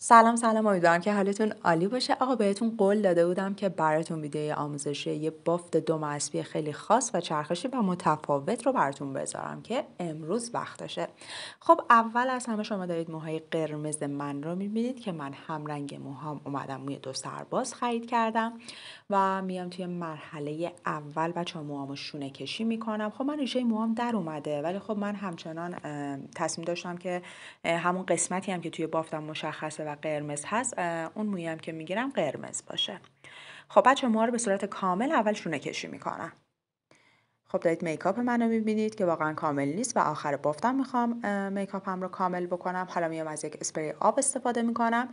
سلام سلام امیدوارم که حالتون عالی باشه آقا بهتون قول داده بودم که براتون ویدیوی آموزشی یه بافت دو اسبی خیلی خاص و چرخشی و متفاوت رو براتون بذارم که امروز وقتشه خب اول از همه شما دارید موهای قرمز من رو میبینید که من همرنگ موهام اومدم موی دو سرباز خرید کردم و میام توی مرحله اول بچه موهامو شونه کشی میکنم خب من ریشه موهام در اومده ولی خب من همچنان تصمیم داشتم که همون قسمتی هم که توی بافتم مشخصه و قرمز هست اون مویی که میگیرم قرمز باشه خب بچه ما رو به صورت کامل اول شونه کشی میکنم خب دارید میکاپ منو میبینید که واقعا کامل نیست و آخر بافتم میخوام میکاپم رو کامل بکنم حالا میام از یک اسپری آب استفاده میکنم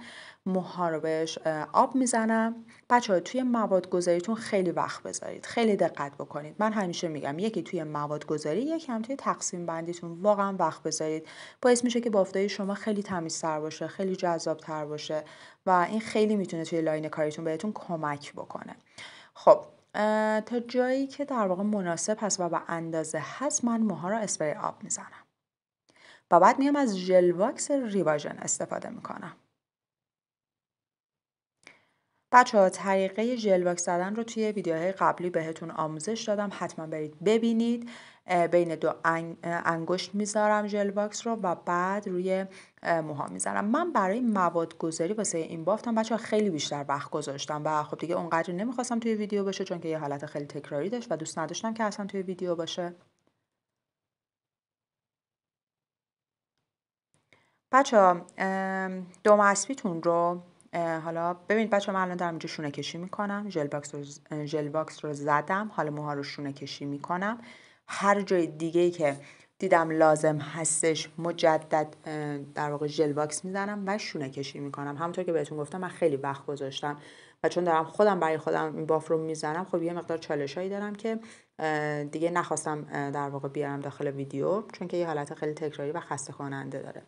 موها رو بهش آب میزنم بچه ها توی مواد گذاریتون خیلی وقت بذارید خیلی دقت بکنید من همیشه میگم یکی توی مواد گذاری یکی هم توی تقسیم بندیتون واقعا وقت بذارید باعث میشه که بافتای شما خیلی تمیزتر باشه خیلی جذابتر باشه و این خیلی میتونه توی لاین کاریتون بهتون کمک بکنه خب تا جایی که در واقع مناسب هست و به اندازه هست من موها را اسپری آب میزنم و بعد میام از ژل واکس ریواژن استفاده میکنم بچه ها طریقه ژل واکس زدن رو توی ویدیوهای قبلی بهتون آموزش دادم حتما برید ببینید بین دو انگشت میذارم ژل واکس رو و بعد روی موها میذارم من برای مواد گذاری واسه این بافتم بچه ها خیلی بیشتر وقت گذاشتم و خب دیگه اونقدر نمیخواستم توی ویدیو باشه چون که یه حالت خیلی تکراری داشت و دوست نداشتم که اصلا توی ویدیو باشه بچه ها دو مسبیتون رو حالا ببینید بچه من الان دارم اینجا شونه کشی میکنم جل باکس رو, باکس رو زدم حالا موها رو شونه کشی میکنم هر جای دیگه ای که دیدم لازم هستش مجدد در واقع ژل واکس میزنم و شونه کشی میکنم همونطور که بهتون گفتم من خیلی وقت گذاشتم و چون دارم خودم برای خودم این باف رو میزنم خب یه مقدار چالش هایی دارم که دیگه نخواستم در واقع بیارم داخل ویدیو چون که یه حالت خیلی تکراری و خسته کننده داره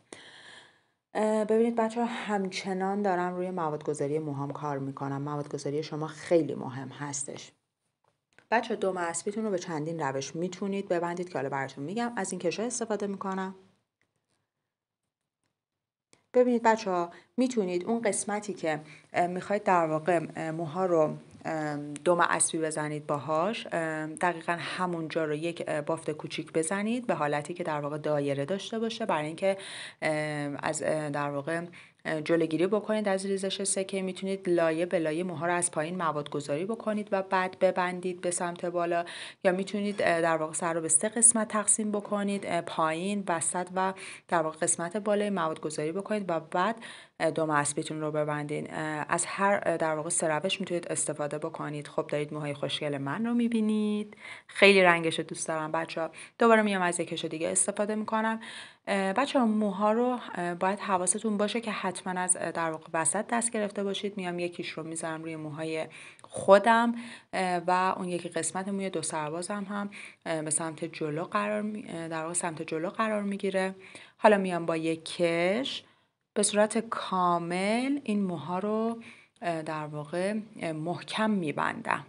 ببینید بچه ها همچنان دارم روی موادگذاری موهام کار میکنم موادگذاری شما خیلی مهم هستش بچه دوم اسبیتون رو به چندین روش میتونید ببندید که حالا براتون میگم از این کشا استفاده میکنم ببینید بچه ها میتونید اون قسمتی که میخواید در واقع موها رو دوم اسبی بزنید باهاش دقیقا همونجا رو یک بافت کوچیک بزنید به حالتی که در واقع دایره داشته باشه برای اینکه از در واقع جلوگیری بکنید از ریزش سکه میتونید لایه به لایه موها رو از پایین مواد گذاری بکنید و بعد ببندید به سمت بالا یا میتونید در واقع سر رو به سه قسمت تقسیم بکنید پایین وسط و در واقع قسمت بالای مواد گذاری بکنید و بعد دم اسبیتون رو ببندین از هر در واقع سه میتونید استفاده بکنید خب دارید موهای خوشگل من رو میبینید خیلی رنگش دوست دارم بچه ها دوباره میام از یکش دیگه استفاده میکنم بچه ها موها رو باید حواستون باشه که حتما از در واقع وسط دست گرفته باشید میام یکیش رو میذارم روی موهای خودم و اون یکی قسمت موی دو سربازم هم به سمت جلو قرار می... در واقع سمت جلو قرار میگیره حالا میام با یک کش به صورت کامل این موها رو در واقع محکم میبندم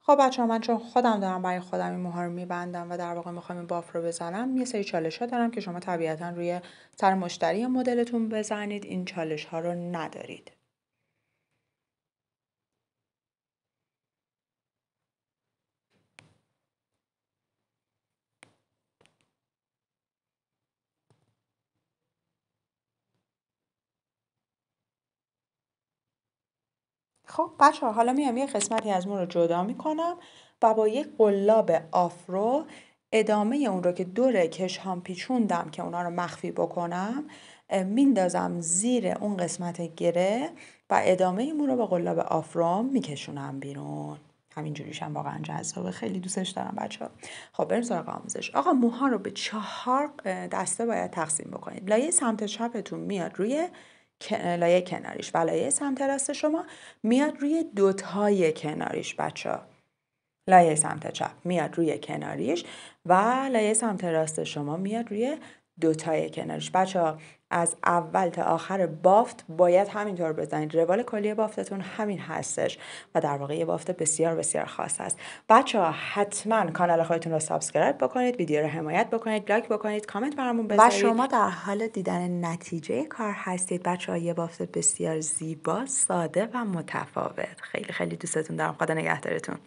خب بچه من چون خودم دارم برای خودم این موها رو میبندم و در واقع میخوام این باف رو بزنم یه سری چالش ها دارم که شما طبیعتا روی سر مشتری مدلتون بزنید این چالش ها رو ندارید خب بچه حالا میام یه قسمتی از مون رو جدا میکنم و با یک قلاب آفرو ادامه اون رو که دور هم پیچوندم که اونا رو مخفی بکنم میندازم زیر اون قسمت گره و ادامه مون رو با قلاب آفروم میکشونم بیرون جوریش هم واقعا جذابه خیلی دوستش دارم بچه ها خب بریم سراغ آموزش آقا موها رو به چهار دسته باید تقسیم بکنید لایه سمت چپتون میاد روی لایه کناریش و لایه سمت راست شما میاد روی دوتای کناریش بچه لایه سمت چپ میاد روی کناریش و لایه سمت راست شما میاد روی دوتای کنارش بچه ها از اول تا آخر بافت باید همینطور بزنید روال کلی بافتتون همین هستش و در واقع یه بافت بسیار بسیار خاص هست بچه ها حتما کانال خودتون رو سابسکرایب بکنید ویدیو رو حمایت بکنید لایک بکنید کامنت برامون بذارید و شما در حال دیدن نتیجه کار هستید بچه ها یه بافت بسیار زیبا ساده و متفاوت خیلی خیلی دوستتون دارم خدا نگهدارتون